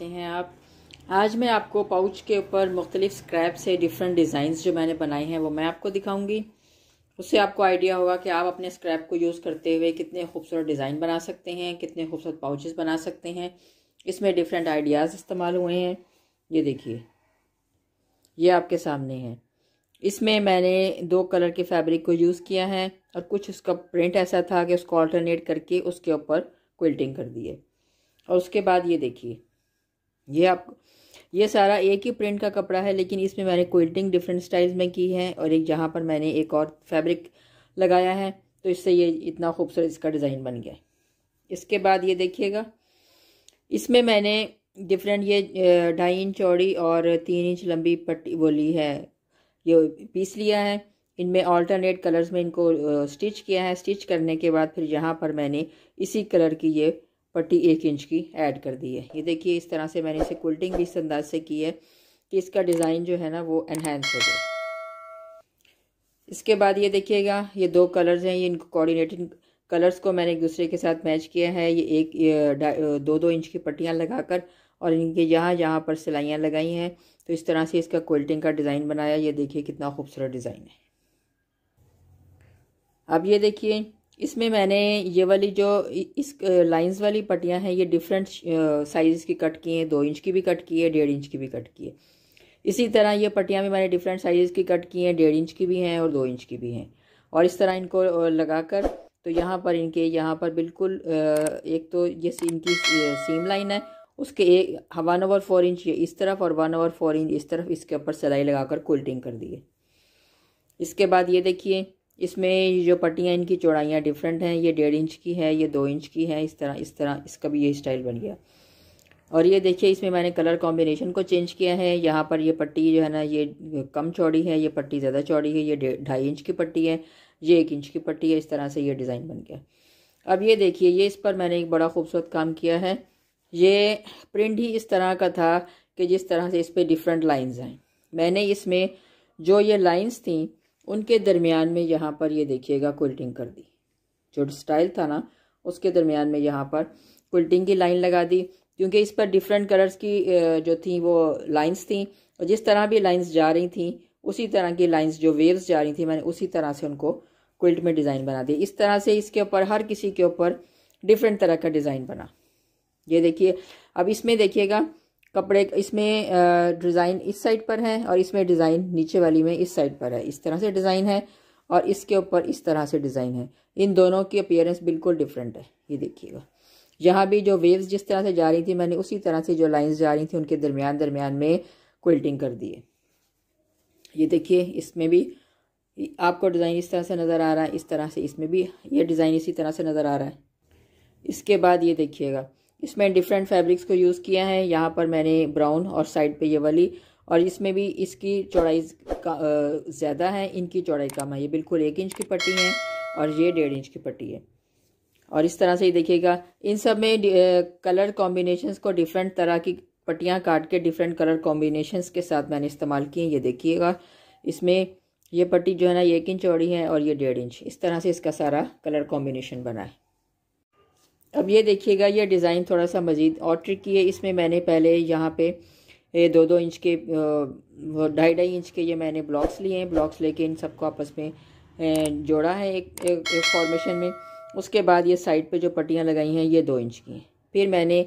कैसे हैं आप आज मैं आपको पाउच के ऊपर मुख्तलिफ स्क्रैप से डिफरेंट डिज़ाइंस जो मैंने बनाए हैं वो मैं आपको दिखाऊंगी उससे आपको आइडिया होगा कि आप अपने स्क्रैप को यूज़ करते हुए कितने खूबसूरत डिज़ाइन बना सकते हैं कितने खूबसूरत पाउचेस बना सकते हैं इसमें डिफरेंट आइडियाज़ इस्तेमाल हुए हैं ये देखिए ये आपके सामने है इसमें मैंने दो कलर के फैब्रिक को यूज़ किया है और कुछ उसका प्रिंट ऐसा था कि उसको ऑल्टरनेट करके उसके ऊपर क्विल्टिंग कर दिए और उसके बाद ये देखिए ये आप ये सारा एक ही प्रिंट का कपड़ा है लेकिन इसमें मैंने क्विल्टिंग डिफरेंट स्टाइल्स में की है और एक जहाँ पर मैंने एक और फैब्रिक लगाया है तो इससे ये इतना खूबसूरत इसका डिज़ाइन बन गया इसके बाद ये देखिएगा इसमें मैंने डिफरेंट ये ढाई इंच चौड़ी और तीन इंच लंबी पट्टी बोली है ये पीस लिया है इनमें ऑल्टरनेट कलर्स में इनको स्टिच किया है स्टिच करने के बाद फिर यहाँ पर मैंने इसी कलर की ये पट्टी एक इंच की ऐड कर दी है ये देखिए इस तरह से मैंने इसे कुल्टिंग भी इस अंदाज से की है कि इसका डिज़ाइन जो है ना वो एनहेंस हो जाए इसके बाद ये देखिएगा ये दो कलर्स हैं ये इनको कोऑर्डिनेटिंग कलर्स को मैंने एक दूसरे के साथ मैच किया है ये एक ये दो दो इंच की पट्टियाँ लगाकर और इनके यहाँ यहाँ पर सिलाइयाँ लगाई हैं तो इस तरह से इसका कोल्टिंग का डिज़ाइन बनाया ये देखिए कितना खूबसूरत डिज़ाइन है अब ये देखिए इसमें मैंने ये वाली जो इस लाइंस वाली पट्टियाँ हैं ये डिफरेंट साइज़ की कट की हैं दो इंच की भी कट की है डेढ़ इंच की भी कट की है इसी तरह ये पट्टियाँ भी मैंने डिफरेंट साइज़ की कट की हैं डेढ़ इंच की भी हैं और दो इंच की भी हैं और इस तरह इनको लगाकर तो यहाँ पर इनके यहाँ पर बिल्कुल एक तो ये इनकी सीम लाइन है उसके एक वन ओवर फोर इंच ये इस तरफ और वन ओवर फोर इंच इस तरफ इसके ऊपर सिलाई लगाकर कोल्टिंग कर दिए इसके बाद ये देखिए इसमें जो पट्टियाँ इनकी चौड़ाइयाँ डिफरेंट हैं ये डेढ़ इंच की है ये दो इंच की है इस तरह इस तरह इसका भी ये स्टाइल बन गया और ये देखिए इसमें मैंने कलर कॉम्बिनेशन को चेंज किया है यहाँ पर ये पट्टी जो है ना ये कम चौड़ी है ये पट्टी ज़्यादा चौड़ी है ये ढाई इंच की पट्टी है ये एक इंच की पट्टी है इस तरह से ये डिज़ाइन बन गया अब ये देखिए ये इस पर मैंने एक बड़ा खूबसूरत काम किया है ये प्रिंट ही इस तरह का था कि जिस तरह से इस पर डिफरेंट लाइन्स हैं मैंने इसमें जो ये लाइन्स थी उनके दरमियान में यहाँ पर ये देखिएगा क्विल्टिंग कर दी जो स्टाइल था ना उसके दरमियान में यहाँ पर क्विल्टिंग की लाइन लगा दी क्योंकि इस पर डिफरेंट कलर्स की जो थी वो लाइंस थी और जिस तरह भी लाइंस जा रही थी उसी तरह की लाइंस जो वेव्स जा रही थी मैंने उसी तरह से उनको क्विल्ट में डिज़ाइन बना दी इस तरह से इसके ऊपर हर किसी के ऊपर डिफरेंट तरह का डिज़ाइन बना ये देखिए अब इसमें देखिएगा कपड़े इसमें डिज़ाइन इस साइड पर है और इसमें डिज़ाइन नीचे वाली में इस साइड पर है इस तरह से डिज़ाइन है और इसके ऊपर इस तरह से डिज़ाइन है इन दोनों की अपियरेंस बिल्कुल डिफरेंट है ये देखिएगा यहाँ भी जो वेव्स जिस तरह से जा रही थी मैंने उसी तरह से जो लाइंस जा रही थी उनके दरमियान दरमियान में क्विल्टिंग कर दिए ये देखिए इसमें भी आपको डिज़ाइन इस तरह से नज़र आ रहा है इस तरह से इसमें भी ये डिज़ाइन इसी तरह से नज़र आ रहा है इसके बाद ये देखिएगा इसमें डिफरेंट फैब्रिक्स को यूज़ किया है यहाँ पर मैंने ब्राउन और साइड पे ये वाली और इसमें भी इसकी चौड़ाई का ज़्यादा है इनकी चौड़ाई कम है ये बिल्कुल एक इंच की पट्टी है और ये डेढ़ इंच की पट्टी है और इस तरह से ही देखिएगा इन सब में कलर कॉम्बिनेशन को डिफरेंट तरह की पट्टियाँ काट के डिफरेंट कलर कॉम्बिनेशन के साथ मैंने इस्तेमाल किए ये देखिएगा इसमें ये पट्टी जो है ना एक इंच चौड़ी है और ये डेढ़ इंच इस तरह से इसका सारा कलर कॉम्बिनेशन बना है अब ये देखिएगा ये डिज़ाइन थोड़ा सा मज़ीद और ट्रिक की है इसमें मैंने पहले यहाँ पे ये दो दो इंच के ढाई ढाई इंच के ये मैंने ब्लॉक्स लिए हैं ब्लॉक्स लेके इन सबको आपस में जोड़ा है एक एक, एक फॉर्मेशन में उसके बाद ये साइड पे जो पट्टियाँ लगाई हैं ये दो इंच की हैं फिर मैंने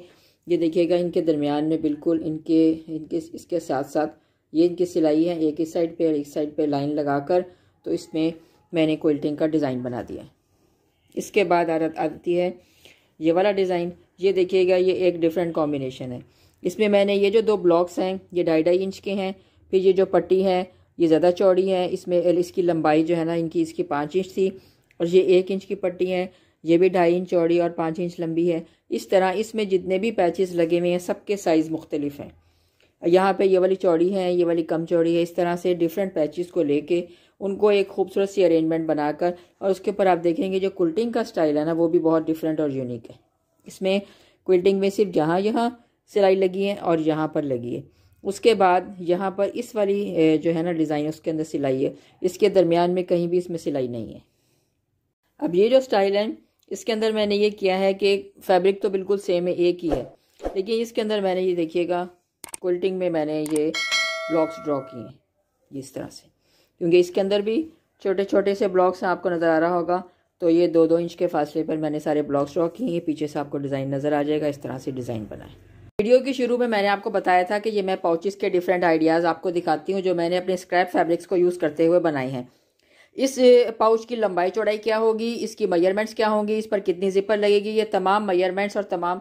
ये देखिएगा इनके दरमियान में बिल्कुल इनके इनके इसके साथ साथ ये इनकी सिलाई है एक इस साइड पर और एक साइड पर लाइन कर तो इसमें मैंने कोल्टिंग का डिज़ाइन बना दिया इसके बाद आदत आती है ये वाला डिज़ाइन ये देखिएगा ये एक डिफरेंट कॉम्बिनेशन है इसमें मैंने ये जो दो ब्लॉक्स हैं ये ढाई ढाई इंच के हैं फिर ये जो पट्टी है ये ज़्यादा चौड़ी है इसमें इसकी लंबाई जो है ना इनकी इसकी पाँच इंच थी और ये एक इंच की पट्टी है ये भी ढाई इंच चौड़ी और पाँच इंच लंबी है इस तरह इसमें जितने भी पैचेस लगे हुए हैं सबके साइज़ मुख्तलिफ हैं यहाँ पे ये वाली चौड़ी है ये वाली कम चौड़ी है इस तरह से डिफरेंट पैचेस को लेके उनको एक खूबसूरत सी अरेंजमेंट बनाकर और उसके ऊपर आप देखेंगे जो क्विल्टिंग का स्टाइल है ना वो भी बहुत डिफरेंट और यूनिक है इसमें क्विल्टिंग में सिर्फ जहाँ यहाँ सिलाई लगी है और यहाँ पर लगी है उसके बाद यहाँ पर इस वाली जो है ना डिज़ाइन उसके अंदर सिलाई है इसके दरमियान में कहीं भी इसमें सिलाई नहीं है अब ये जो स्टाइल है इसके अंदर मैंने ये किया है कि फैब्रिक तो बिल्कुल सेम है एक ही है लेकिन इसके अंदर मैंने ये देखिएगा क्विल्टिंग में मैंने ये ब्लॉक्स ड्रॉ किए हैं इस तरह से क्योंकि इसके अंदर भी छोटे छोटे से ब्लॉक्स आपको नज़र आ रहा होगा तो ये दो दो इंच के फासले पर मैंने सारे ब्लॉक्स ड्रॉ किए हैं पीछे से आपको डिज़ाइन नज़र आ जाएगा इस तरह से डिज़ाइन बनाएं वीडियो के शुरू में मैंने आपको बताया था कि ये मैं पाउचेस के डिफरेंट आइडियाज़ आपको दिखाती हूँ जो मैंने अपने स्क्रैप फैब्रिक्स को यूज़ करते हुए बनाए हैं इस पाउच की लंबाई चौड़ाई क्या होगी इसकी मेजरमेंट्स क्या होंगी इस पर कितनी जिपर लगेगी ये तमाम मेजरमेंट्स और तमाम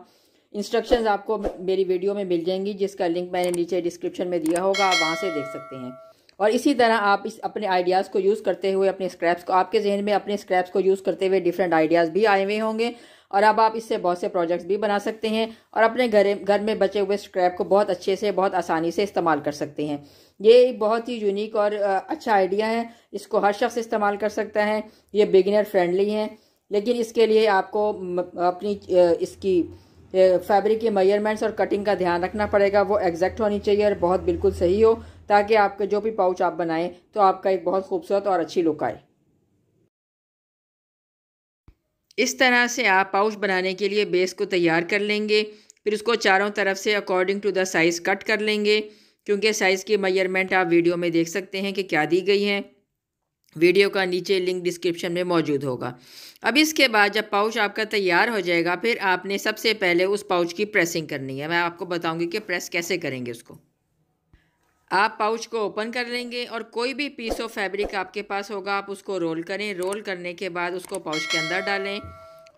इंस्ट्रक्शन आपको मेरी वीडियो में मिल जाएंगी जिसका लिंक मैंने नीचे डिस्क्रिप्शन में दिया होगा आप वहाँ से देख सकते हैं और इसी तरह आप इस अपने आइडियाज़ को यूज़ करते हुए अपने स्क्रैप्स को आपके जहन में अपने स्क्रैप्स को यूज़ करते हुए डिफरेंट आइडियाज़ भी आए हुए होंगे और अब आप इससे बहुत से प्रोजेक्ट्स भी बना सकते हैं और अपने घर घर में बचे हुए स्क्रैप को बहुत अच्छे से बहुत आसानी से इस्तेमाल कर सकते हैं ये बहुत ही यूनिक और अच्छा आइडिया है इसको हर शख्स इस्तेमाल कर सकता है ये बिगिनर फ्रेंडली है लेकिन इसके लिए आपको अपनी इसकी फैब्रिक की मेजरमेंट्स और कटिंग का ध्यान रखना पड़ेगा वो एग्जैक्ट होनी चाहिए और बहुत बिल्कुल सही हो ताकि आपका जो भी पाउच आप बनाएं तो आपका एक बहुत खूबसूरत और अच्छी लुक आए इस तरह से आप पाउच बनाने के लिए बेस को तैयार कर लेंगे फिर उसको चारों तरफ से according to the size cut कर लेंगे क्योंकि साइज़ की मेयरमेंट आप वीडियो में देख सकते हैं कि क्या दी गई है वीडियो का नीचे लिंक डिस्क्रिप्शन में मौजूद होगा अब इसके बाद जब पाउच आपका तैयार हो जाएगा फिर आपने सबसे पहले उस पाउच की प्रेसिंग करनी है मैं आपको बताऊंगी कि प्रेस कैसे करेंगे उसको आप पाउच को ओपन कर लेंगे और कोई भी पीस ऑफ फैब्रिक आपके पास होगा आप उसको रोल करें रोल करने के बाद उसको पाउच के अंदर डालें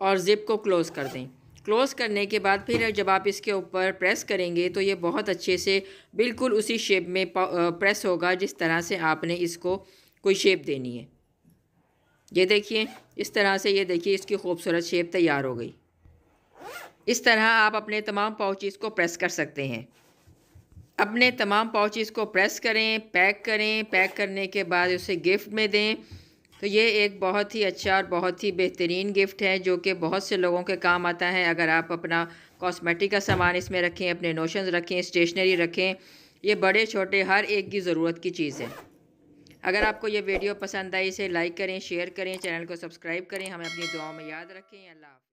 और ज़िप को क्लोज़ कर दें क्लोज़ करने के बाद फिर जब आप इसके ऊपर प्रेस करेंगे तो ये बहुत अच्छे से बिल्कुल उसी शेप में प्रेस होगा जिस तरह से आपने इसको कोई शेप देनी है ये देखिए इस तरह से ये देखिए इसकी खूबसूरत शेप तैयार हो गई इस तरह आप अपने तमाम पाउचेज़ को प्रेस कर सकते हैं अपने तमाम पाउचेस को प्रेस करें पैक करें पैक करने के बाद उसे गिफ्ट में दें तो ये एक बहुत ही अच्छा और बहुत ही बेहतरीन गिफ्ट है जो कि बहुत से लोगों के काम आता है अगर आप अपना कॉस्मेटिक का सामान इसमें रखें अपने नोशंस रखें स्टेशनरी रखें ये बड़े छोटे हर एक की ज़रूरत की चीज़ है अगर आपको ये वीडियो पसंद आई इसे लाइक करें शेयर करें चैनल को सब्सक्राइब करें हमें अपनी दुआओं में याद रखें अल्लाह